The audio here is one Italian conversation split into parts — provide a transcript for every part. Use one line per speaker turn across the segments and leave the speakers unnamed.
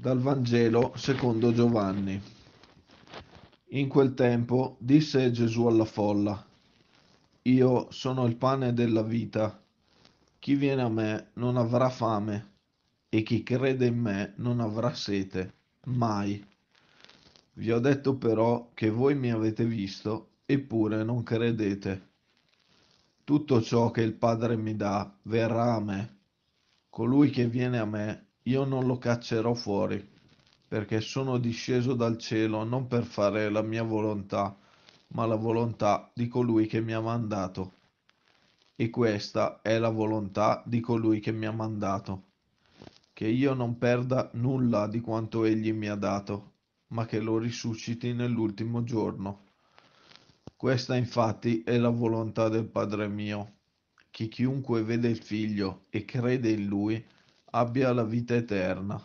dal Vangelo secondo Giovanni. In quel tempo disse Gesù alla folla, Io sono il pane della vita, chi viene a me non avrà fame e chi crede in me non avrà sete, mai. Vi ho detto però che voi mi avete visto, eppure non credete. Tutto ciò che il Padre mi dà verrà a me. Colui che viene a me io non lo caccerò fuori, perché sono disceso dal cielo non per fare la mia volontà, ma la volontà di colui che mi ha mandato. E questa è la volontà di colui che mi ha mandato, che io non perda nulla di quanto egli mi ha dato, ma che lo risusciti nell'ultimo giorno. Questa infatti è la volontà del Padre mio, che chiunque vede il Figlio e crede in lui, abbia la vita eterna,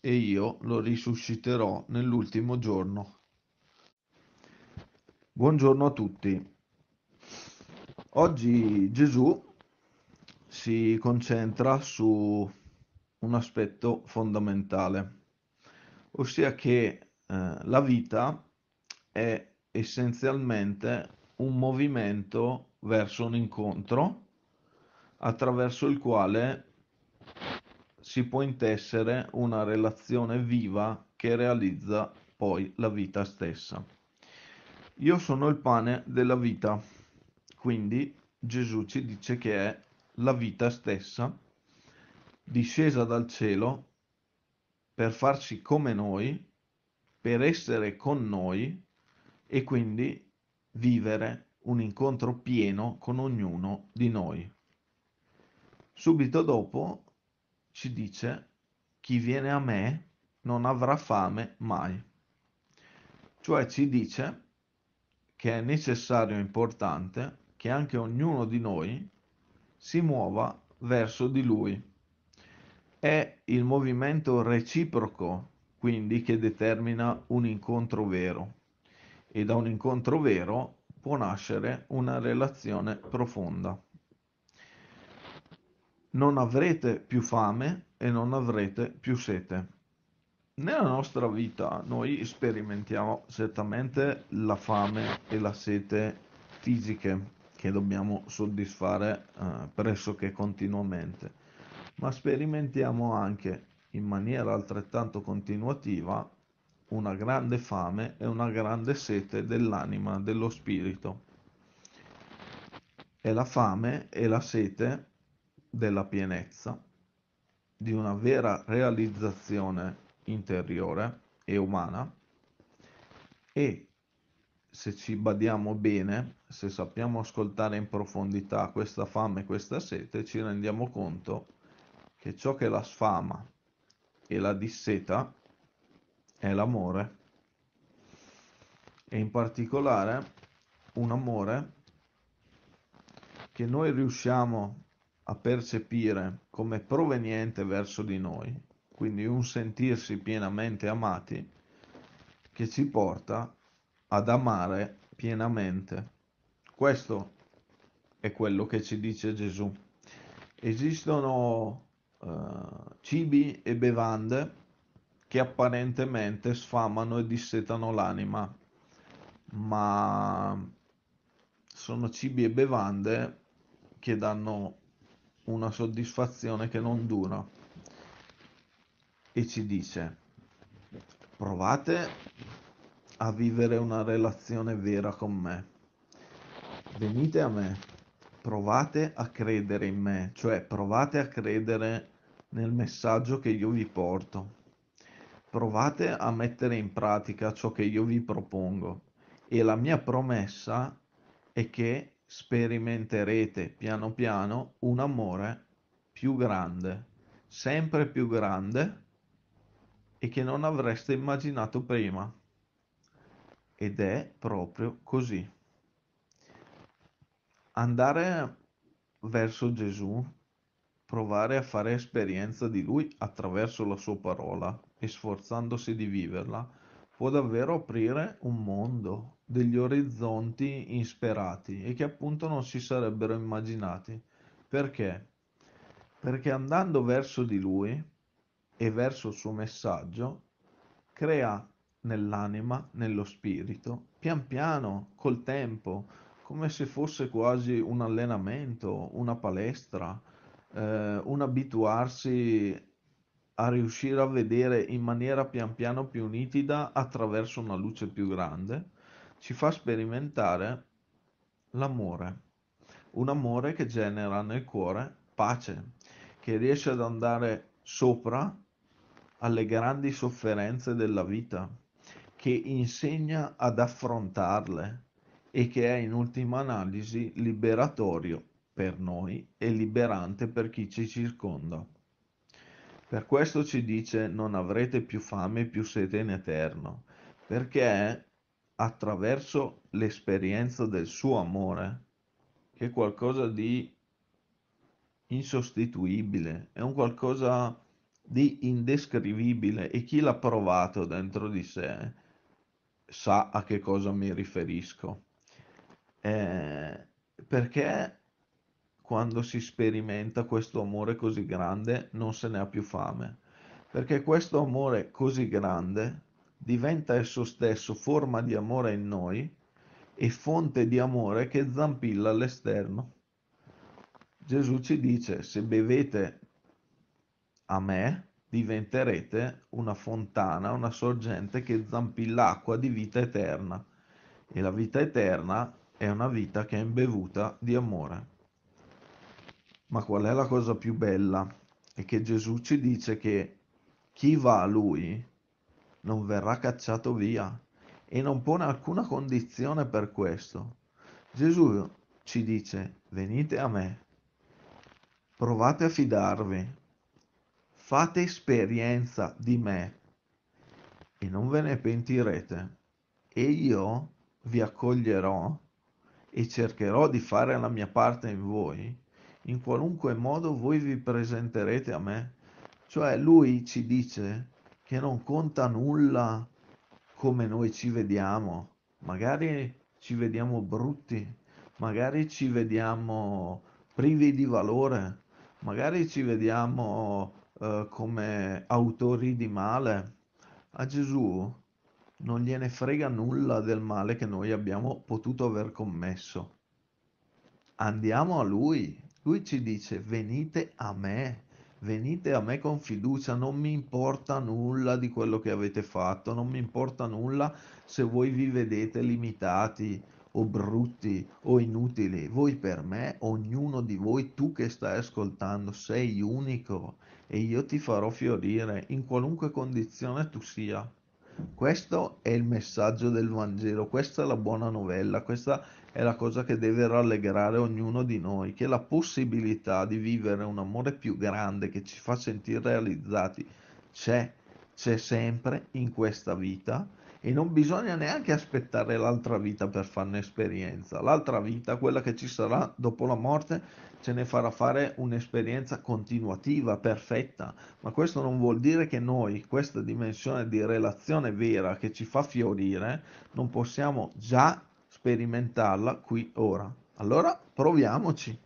e io lo risusciterò nell'ultimo giorno. Buongiorno a tutti. Oggi Gesù si concentra su un aspetto fondamentale, ossia che eh, la vita è essenzialmente un movimento verso un incontro attraverso il quale si può intessere una relazione viva che realizza poi la vita stessa. Io sono il pane della vita, quindi Gesù ci dice che è la vita stessa, discesa dal cielo per farsi come noi, per essere con noi e quindi vivere un incontro pieno con ognuno di noi. Subito dopo ci dice chi viene a me non avrà fame mai. Cioè ci dice che è necessario e importante che anche ognuno di noi si muova verso di lui. È il movimento reciproco, quindi, che determina un incontro vero. E da un incontro vero può nascere una relazione profonda non avrete più fame e non avrete più sete. Nella nostra vita noi sperimentiamo certamente la fame e la sete fisiche che dobbiamo soddisfare eh, pressoché continuamente, ma sperimentiamo anche in maniera altrettanto continuativa una grande fame e una grande sete dell'anima, dello spirito. E la fame e la sete della pienezza, di una vera realizzazione interiore e umana e se ci badiamo bene, se sappiamo ascoltare in profondità questa fame e questa sete, ci rendiamo conto che ciò che la sfama e la disseta è l'amore e in particolare un amore che noi riusciamo a a percepire come proveniente verso di noi, quindi un sentirsi pienamente amati che ci porta ad amare pienamente. Questo è quello che ci dice Gesù. Esistono eh, cibi e bevande che apparentemente sfamano e dissetano l'anima, ma sono cibi e bevande che danno una soddisfazione che non dura e ci dice provate a vivere una relazione vera con me venite a me provate a credere in me cioè provate a credere nel messaggio che io vi porto provate a mettere in pratica ciò che io vi propongo e la mia promessa è che sperimenterete piano piano un amore più grande, sempre più grande e che non avreste immaginato prima. Ed è proprio così. Andare verso Gesù, provare a fare esperienza di Lui attraverso la sua parola e sforzandosi di viverla, può davvero aprire un mondo, degli orizzonti insperati e che appunto non si sarebbero immaginati. Perché? Perché andando verso di lui e verso il suo messaggio, crea nell'anima, nello spirito, pian piano, col tempo, come se fosse quasi un allenamento, una palestra, eh, un abituarsi a riuscire a vedere in maniera pian piano più nitida attraverso una luce più grande, ci fa sperimentare l'amore, un amore che genera nel cuore pace, che riesce ad andare sopra alle grandi sofferenze della vita, che insegna ad affrontarle e che è in ultima analisi liberatorio per noi e liberante per chi ci circonda. Per questo ci dice non avrete più fame e più sete in eterno, perché attraverso l'esperienza del suo amore, che è qualcosa di insostituibile, è un qualcosa di indescrivibile e chi l'ha provato dentro di sé sa a che cosa mi riferisco. Eh, perché quando si sperimenta questo amore così grande non se ne ha più fame, perché questo amore così grande diventa esso stesso forma di amore in noi e fonte di amore che zampilla all'esterno. Gesù ci dice, se bevete a me, diventerete una fontana, una sorgente che zampilla acqua di vita eterna. E la vita eterna è una vita che è imbevuta di amore. Ma qual è la cosa più bella? È che Gesù ci dice che chi va a lui non verrà cacciato via e non pone alcuna condizione per questo. Gesù ci dice venite a me, provate a fidarvi, fate esperienza di me e non ve ne pentirete e io vi accoglierò e cercherò di fare la mia parte in voi in qualunque modo voi vi presenterete a me. Cioè lui ci dice che non conta nulla come noi ci vediamo. Magari ci vediamo brutti, magari ci vediamo privi di valore, magari ci vediamo eh, come autori di male. A Gesù non gliene frega nulla del male che noi abbiamo potuto aver commesso. Andiamo a Lui lui ci dice venite a me, venite a me con fiducia, non mi importa nulla di quello che avete fatto, non mi importa nulla se voi vi vedete limitati o brutti o inutili, voi per me, ognuno di voi, tu che stai ascoltando, sei unico e io ti farò fiorire in qualunque condizione tu sia. Questo è il messaggio del Vangelo, questa è la buona novella, questa è la cosa che deve rallegrare ognuno di noi, che la possibilità di vivere un amore più grande che ci fa sentire realizzati c'è, c'è sempre in questa vita e non bisogna neanche aspettare l'altra vita per farne esperienza. L'altra vita, quella che ci sarà dopo la morte, ce ne farà fare un'esperienza continuativa, perfetta, ma questo non vuol dire che noi questa dimensione di relazione vera che ci fa fiorire non possiamo già sperimentarla qui ora. Allora proviamoci.